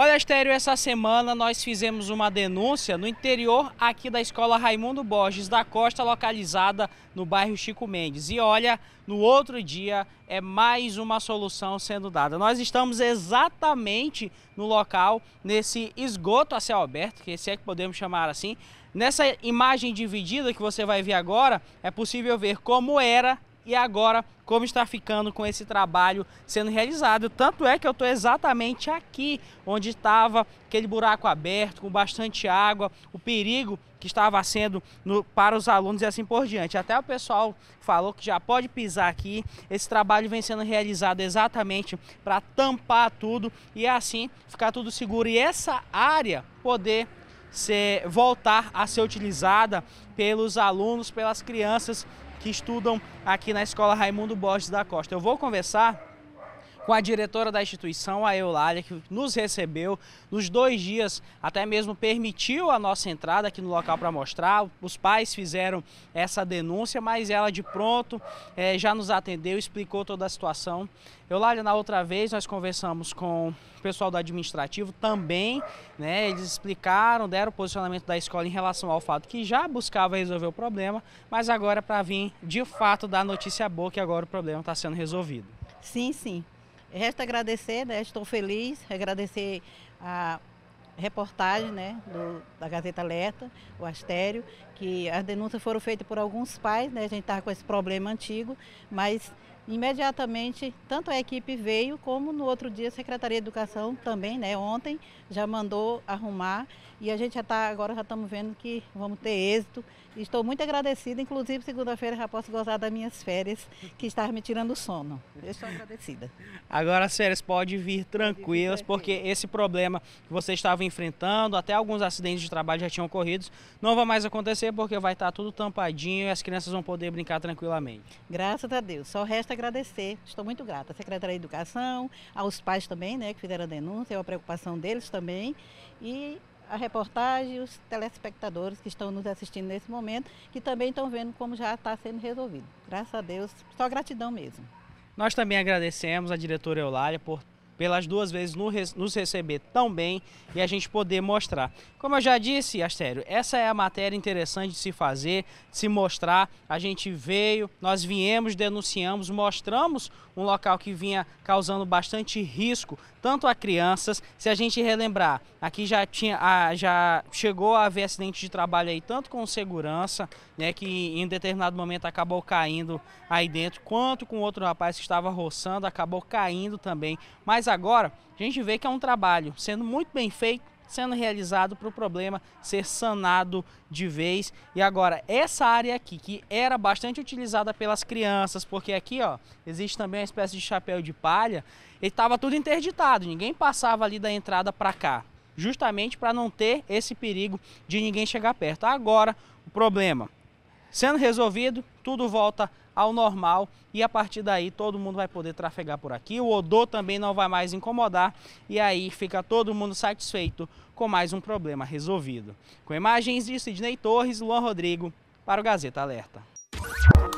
Olha, Estério. essa semana nós fizemos uma denúncia no interior aqui da Escola Raimundo Borges da Costa, localizada no bairro Chico Mendes. E olha, no outro dia é mais uma solução sendo dada. Nós estamos exatamente no local, nesse esgoto a céu aberto, que se é que podemos chamar assim. Nessa imagem dividida que você vai ver agora, é possível ver como era e agora como está ficando com esse trabalho sendo realizado. Tanto é que eu estou exatamente aqui onde estava aquele buraco aberto, com bastante água, o perigo que estava sendo no, para os alunos e assim por diante. Até o pessoal falou que já pode pisar aqui. Esse trabalho vem sendo realizado exatamente para tampar tudo e assim ficar tudo seguro. E essa área poder ser, voltar a ser utilizada pelos alunos, pelas crianças que estudam aqui na Escola Raimundo Borges da Costa. Eu vou conversar com a diretora da instituição, a Eulália, que nos recebeu nos dois dias, até mesmo permitiu a nossa entrada aqui no local para mostrar. Os pais fizeram essa denúncia, mas ela de pronto é, já nos atendeu, explicou toda a situação. Eulália, na outra vez nós conversamos com o pessoal do administrativo também, né? Eles explicaram, deram o posicionamento da escola em relação ao fato que já buscava resolver o problema, mas agora para vir de fato dar notícia boa que agora o problema está sendo resolvido. Sim, sim. Resta agradecer, né? estou feliz, agradecer a reportagem né, do, da Gazeta Alerta, o Astério, que as denúncias foram feitas por alguns pais, né, a gente estava com esse problema antigo, mas Imediatamente, tanto a equipe veio, como no outro dia a Secretaria de Educação também, né? Ontem já mandou arrumar e a gente já está, agora já estamos vendo que vamos ter êxito. Estou muito agradecida, inclusive segunda-feira já posso gozar das minhas férias, que estavam me tirando o sono. Eu estou agradecida. Agora as férias pode vir tranquilas, porque esse problema que você estava enfrentando, até alguns acidentes de trabalho já tinham ocorrido, não vai mais acontecer porque vai estar tudo tampadinho e as crianças vão poder brincar tranquilamente. Graças a Deus. Só resta agradecer, estou muito grata à Secretaria de Educação, aos pais também, né, que fizeram a denúncia, é uma preocupação deles também, e a reportagem, os telespectadores que estão nos assistindo nesse momento, que também estão vendo como já está sendo resolvido. Graças a Deus, só gratidão mesmo. Nós também agradecemos a diretora Eulália por pelas duas vezes nos receber tão bem e a gente poder mostrar. Como eu já disse, Astério, essa é a matéria interessante de se fazer, de se mostrar. A gente veio, nós viemos, denunciamos, mostramos um local que vinha causando bastante risco tanto a crianças. Se a gente relembrar, aqui já tinha, já chegou a haver acidente de trabalho aí tanto com segurança, né, que em determinado momento acabou caindo aí dentro, quanto com outro rapaz que estava roçando, acabou caindo também. Mas agora a gente vê que é um trabalho sendo muito bem feito sendo realizado para o problema ser sanado de vez. E agora, essa área aqui, que era bastante utilizada pelas crianças, porque aqui ó, existe também uma espécie de chapéu de palha, estava tudo interditado, ninguém passava ali da entrada para cá justamente para não ter esse perigo de ninguém chegar perto. Agora, o problema Sendo resolvido, tudo volta ao normal e a partir daí todo mundo vai poder trafegar por aqui. O odor também não vai mais incomodar e aí fica todo mundo satisfeito com mais um problema resolvido. Com imagens de Sidney Torres, Luan Rodrigo, para o Gazeta Alerta.